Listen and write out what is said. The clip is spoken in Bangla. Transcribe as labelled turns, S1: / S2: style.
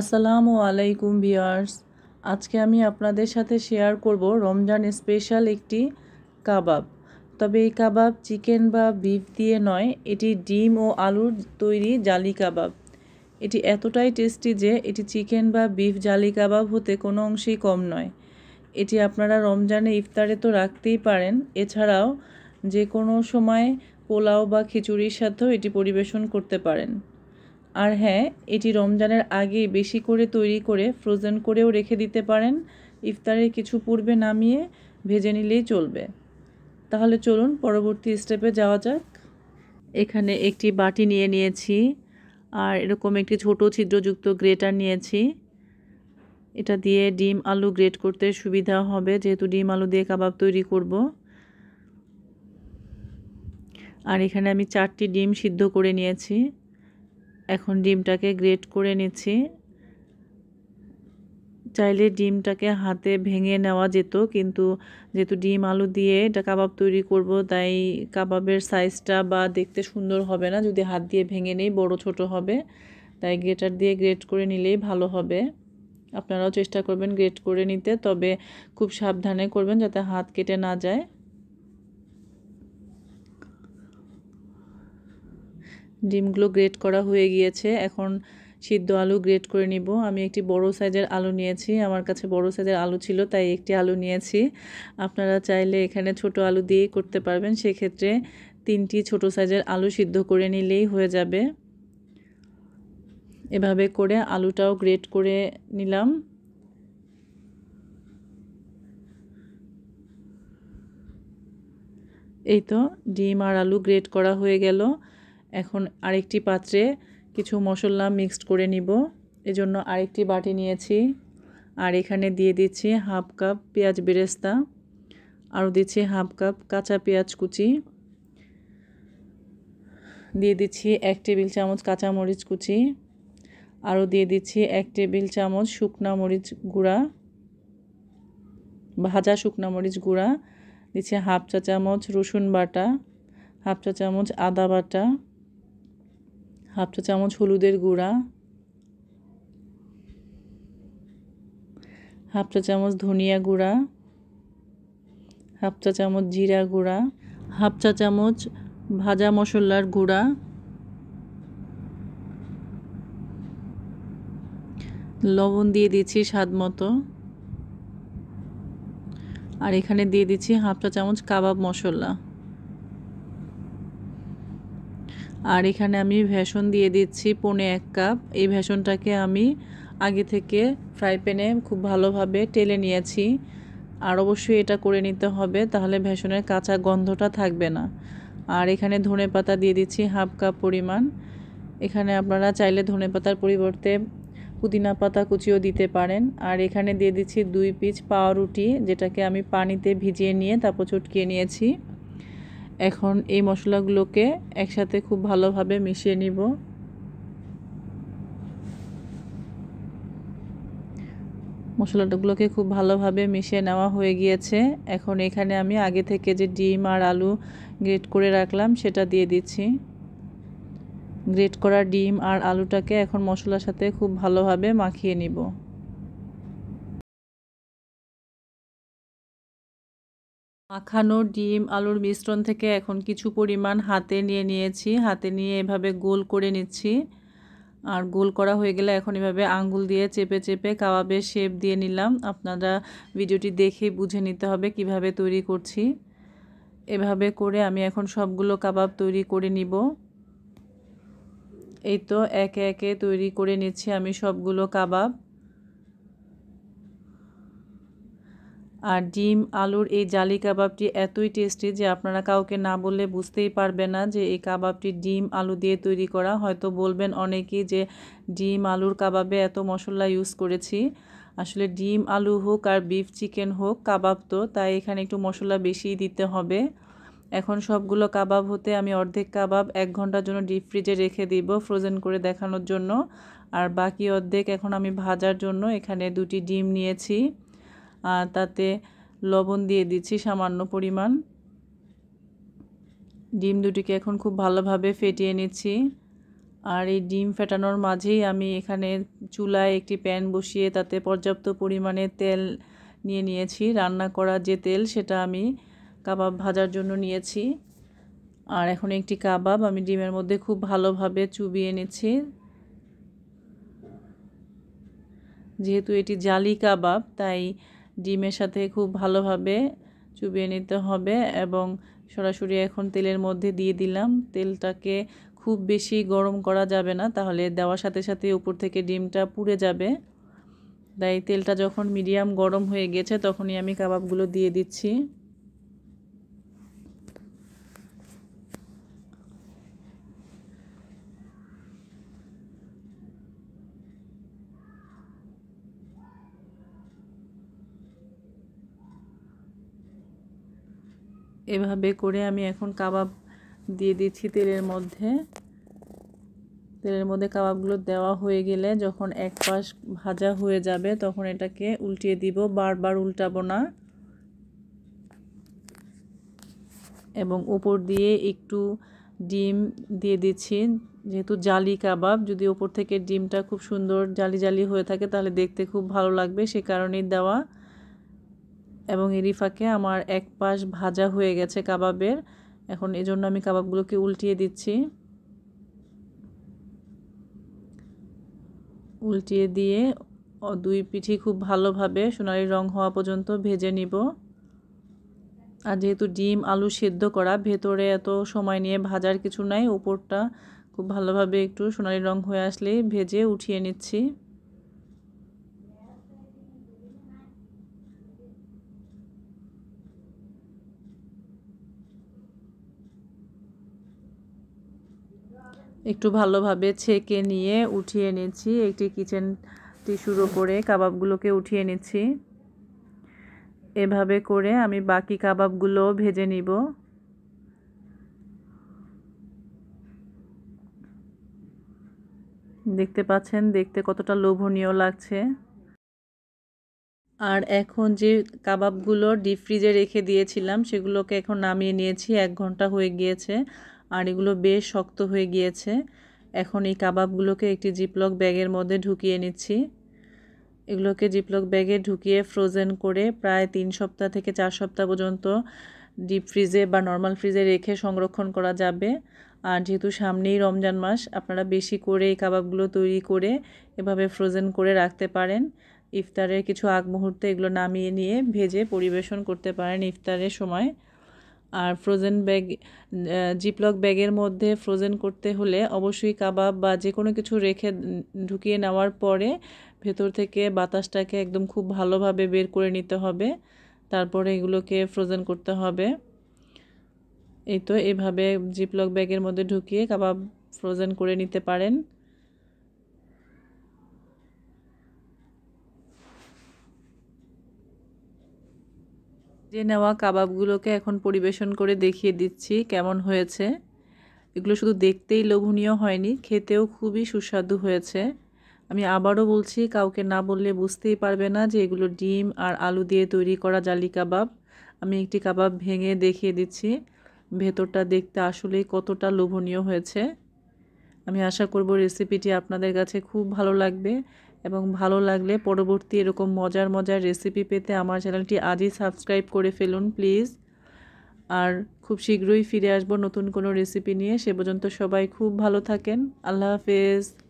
S1: আসসালামু আলাইকুম বিয়ার্স আজকে আমি আপনাদের সাথে শেয়ার করব রমজান স্পেশাল একটি কাবাব তবে এই কাবাব চিকেন বা বিফ দিয়ে নয় এটি ডিম ও আলুর তৈরি জালি কাবাব এটি এতটাই টেস্টি যে এটি চিকেন বা বিফ জালি কাবাব হতে কোনো অংশেই কম নয় এটি আপনারা রমজানে ইফতারে তো রাখতেই পারেন এছাড়াও যে কোনো সময় পোলাও বা খিচুড়ির সাথেও এটি পরিবেশন করতে পারেন আর হ্যাঁ এটি রমজানের আগে বেশি করে তৈরি করে ফ্রোজেন করেও রেখে দিতে পারেন ইফতারের কিছু পূর্বে নামিয়ে ভেজে নিলেই চলবে তাহলে চলুন পরবর্তী স্টেপে যাওয়া যাক এখানে একটি বাটি নিয়ে নিয়েছি আর এরকম একটি ছোট ছিদ্রযুক্ত গ্রেটার নিয়েছি এটা দিয়ে ডিম আলু গ্রেট করতে সুবিধা হবে যেহেতু ডিম আলু দিয়ে কাবাব তৈরি করব আর এখানে আমি চারটি ডিম সিদ্ধ করে নিয়েছি এখন ডিমটাকে গ্রেট করে নিচ্ছি চাইলে ডিমটাকে হাতে ভেঙে নেওয়া যেত কিন্তু যেহেতু ডিম আলু দিয়ে এটা কাবাব তৈরি করব তাই কাবাবের সাইজটা বা দেখতে সুন্দর হবে না যদি হাত দিয়ে ভেঙে নেই বড় ছোট হবে তাই গ্রেটার দিয়ে গ্রেট করে নিলেই ভালো হবে আপনারাও চেষ্টা করবেন গ্রেট করে নিতে তবে খুব সাবধানে করবেন যাতে হাত কেটে না যায় ডিমগুলো গ্রেট করা হয়ে গিয়েছে এখন সিদ্ধ আলু গ্রেট করে নিব আমি একটি বড় সাইজের আলু নিয়েছি আমার কাছে বড় সাইজের আলু ছিল তাই একটি আলু নিয়েছি আপনারা চাইলে এখানে ছোট আলু দিয়েই করতে পারবেন সেক্ষেত্রে তিনটি ছোট সাইজের আলু সিদ্ধ করে নিলেই হয়ে যাবে এভাবে করে আলুটাও গ্রেট করে নিলাম এই তো ডিম আর আলু গ্রেট করা হয়ে গেল এখন আরেকটি পাত্রে কিছু মশলা মিক্সড করে নিব এজন্য আরেকটি বাটি নিয়েছি আর এখানে দিয়ে দিচ্ছি হাফ কাপ পেঁয়াজ বেরেস্তা আরও দিচ্ছি হাফ কাপ কাঁচা পেঁয়াজ কুচি দিয়ে দিচ্ছি এক টেবিল চামচ কাঁচামরিচ কুচি আরও দিয়ে দিচ্ছি এক টেবিল চামচ শুকনা মরিচ গুঁড়া ভাজা শুকনা মরিচ গুঁড়া দিচ্ছি হাফ চা চামচ রসুন বাটা হাফ চা চামচ আদা বাটা হাফ চা চামচ হলুদের গুঁড়া হাফ চা চামচ ধনিয়া গুঁড়া হাফ চা চামচ জিরা গুঁড়া হাফ চা চামচ ভাজা মশলার গুঁড়া লবণ দিয়ে দিচ্ছি স্বাদ মতো আর এখানে দিয়ে দিচ্ছি হাফ চা চামচ কাবাব মশলা আর এখানে আমি ভেষণ দিয়ে দিচ্ছি পনে এক কাপ এই ভেষণটাকে আমি আগে থেকে ফ্রাই প্যানে খুব ভালোভাবে টেলে নিয়েছি আর অবশ্যই এটা করে নিতে হবে তাহলে ভেষণের কাঁচা গন্ধটা থাকবে না আর এখানে ধনে পাতা দিয়ে দিচ্ছি হাফ কাপ পরিমাণ এখানে আপনারা চাইলে ধনে পাতার পরিবর্তে পুদিনা পাতা কুচিও দিতে পারেন আর এখানে দিয়ে দিচ্ছি দুই পিচ রুটি যেটাকে আমি পানিতে ভিজিয়ে নিয়ে তারপর চটকিয়ে নিয়েছি এখন এই মশলাগুলোকে একসাথে খুব ভালোভাবে মিশিয়ে নিব মশলাটাগুলোকে খুব ভালোভাবে মিশিয়ে নেওয়া হয়ে গিয়েছে এখন এখানে আমি আগে থেকে যে ডিম আর আলু গ্রেট করে রাখলাম সেটা দিয়ে দিচ্ছি গ্রেট করা ডিম আর আলুটাকে এখন মশলার সাথে খুব ভালোভাবে মাখিয়ে নিব মাখানো ডিম আলুর মিশ্রণ থেকে এখন কিছু পরিমাণ হাতে নিয়ে নিয়েছি হাতে নিয়ে এভাবে গোল করে নিচ্ছি আর গোল করা হয়ে গেলে এখন এভাবে আঙ্গুল দিয়ে চেপে চেপে কাবাবের শেপ দিয়ে নিলাম আপনারা ভিডিওটি দেখে বুঝে নিতে হবে কিভাবে তৈরি করছি এভাবে করে আমি এখন সবগুলো কাবাব তৈরি করে নিব এই তো একে একে তৈরি করে নিচ্ছি আমি সবগুলো কাবাব আর ডিম আলুর এই জালি কাবাবটি এতই টেস্টি যে আপনারা কাউকে না বললে বুঝতেই পারবে না যে এই কাবাবটি ডিম আলু দিয়ে তৈরি করা হয়তো বলবেন অনেকেই যে ডিম আলুর কাবাবে এত মশলা ইউজ করেছি আসলে ডিম আলু হোক আর বিফ চিকেন হোক কাবাব তো তাই এখানে একটু মশলা বেশি দিতে হবে এখন সবগুলো কাবাব হতে আমি অর্ধেক কাবাব এক ঘন্টার জন্য ডিপ ফ্রিজে রেখে দিব ফ্রোজেন করে দেখানোর জন্য আর বাকি অর্ধেক এখন আমি ভাজার জন্য এখানে দুটি ডিম নিয়েছি আর তাতে লবণ দিয়ে দিচ্ছি সামান্য পরিমাণ ডিম দুটিকে এখন খুব ভালোভাবে ফেটিয়ে নিচ্ছি আর এই ডিম ফেটানোর মাঝেই আমি এখানে চুলায় একটি প্যান বসিয়ে তাতে পর্যাপ্ত পরিমাণে তেল নিয়ে নিয়েছি রান্না করা যে তেল সেটা আমি কাবাব ভাজার জন্য নিয়েছি আর এখন একটি কাবাব আমি ডিমের মধ্যে খুব ভালোভাবে চুবিয়ে নিচ্ছি যেহেতু এটি জালি কাবাব তাই ডিমের সাথে খুব ভালোভাবে চুবিয়ে নিতে হবে এবং সরাসরি এখন তেলের মধ্যে দিয়ে দিলাম তেলটাকে খুব বেশি গরম করা যাবে না তাহলে দেওয়ার সাথে সাথে উপর থেকে ডিমটা পুড়ে যাবে তাই তেলটা যখন মিডিয়াম গরম হয়ে গেছে তখনই আমি কাবাবগুলো দিয়ে দিচ্ছি এভাবে করে আমি এখন কাবাব দিয়ে দিচ্ছি তেলের মধ্যে তেলের মধ্যে কাবাবগুলো দেওয়া হয়ে গেলে যখন এক পাশ ভাজা হয়ে যাবে তখন এটাকে উল্টিয়ে দিব বারবার উল্টাবো না এবং উপর দিয়ে একটু ডিম দিয়ে দিচ্ছি যেহেতু জালি কাবাব যদি ওপর থেকে ডিমটা খুব সুন্দর জালি জালি হয়ে থাকে তাহলে দেখতে খুব ভালো লাগবে সে কারণেই দেওয়া এবং এরই ফাঁকে আমার এক পাশ ভাজা হয়ে গেছে কাবাবের এখন এজন্য আমি কাবাবগুলোকে উল্টিয়ে দিচ্ছি উল্টিয়ে দিয়ে দুই পিঠি খুব ভালোভাবে সোনালি রং হওয়া পর্যন্ত ভেজে নিব আর যেহেতু ডিম আলু সেদ্ধ করা ভেতরে এত সময় নিয়ে ভাজার কিছু নাই উপরটা খুব ভালোভাবে একটু সোনালি রং হয়ে আসলেই ভেজে উঠিয়ে নিচ্ছি একটু ভালোভাবে ছেঁকে নিয়ে উঠিয়ে নিচ্ছি একটি কিচেন টিস্যুর ওপরে কাবাবগুলোকে উঠিয়ে নিচ্ছি এভাবে করে আমি বাকি কাবাবগুলো ভেজে নিব দেখতে পাচ্ছেন দেখতে কতটা লোভনীয় লাগছে আর এখন যে কাবাবগুলো ডিপ ফ্রিজে রেখে দিয়েছিলাম সেগুলোকে এখন নামিয়ে নিয়েছি এক ঘন্টা হয়ে গিয়েছে আর এগুলো বেশ শক্ত হয়ে গিয়েছে এখন এই কাবাবগুলোকে একটি জিপলক ব্যাগের মধ্যে ঢুকিয়ে নিচ্ছি এগুলোকে জিপলক ব্যাগে ঢুকিয়ে ফ্রোজেন করে প্রায় তিন সপ্তাহ থেকে চার সপ্তাহ পর্যন্ত ডিপ ফ্রিজে বা নর্মাল ফ্রিজে রেখে সংরক্ষণ করা যাবে আর যেহেতু সামনেই রমজান মাস আপনারা বেশি করে এই কাবাবগুলো তৈরি করে এভাবে ফ্রোজেন করে রাখতে পারেন ইফতারের কিছু আগ মুহূর্তে এগুলো নামিয়ে নিয়ে ভেজে পরিবেশন করতে পারেন ইফতারের সময় আর ফ্রোজেন ব্যাগ জিপলক ব্যাগের মধ্যে ফ্রোজেন করতে হলে অবশ্যই কাবাব বা যে কোনো কিছু রেখে ঢুকিয়ে নেওয়ার পরে ভেতর থেকে বাতাসটাকে একদম খুব ভালোভাবে বের করে নিতে হবে তারপরে এগুলোকে ফ্রোজেন করতে হবে এই তো এভাবে জিপলক ব্যাগের মধ্যে ঢুকিয়ে কাবাব ফ্রোজেন করে নিতে পারেন ভেজে নেওয়া কাবাবগুলোকে এখন পরিবেশন করে দেখিয়ে দিচ্ছি কেমন হয়েছে এগুলো শুধু দেখতেই লোভনীয় হয়নি খেতেও খুবই সুস্বাদু হয়েছে আমি আবারও বলছি কাউকে না বললে বুঝতেই পারবে না যে এগুলো ডিম আর আলু দিয়ে তৈরি করা জালি কাবাব আমি একটি কাবাব ভেঙে দেখিয়ে দিচ্ছি ভেতরটা দেখতে আসলেই কতটা লোভনীয় হয়েছে আমি আশা করব রেসিপিটি আপনাদের কাছে খুব ভালো লাগবে এবং ভালো লাগলে পরবর্তী এরকম মজার মজার রেসিপি পেতে আমার চ্যানেলটি আজই সাবস্ক্রাইব করে ফেলুন প্লিজ আর খুব শীঘ্রই ফিরে আসব নতুন কোনো রেসিপি নিয়ে সে পর্যন্ত সবাই খুব ভালো থাকেন আল্লাহ হাফেজ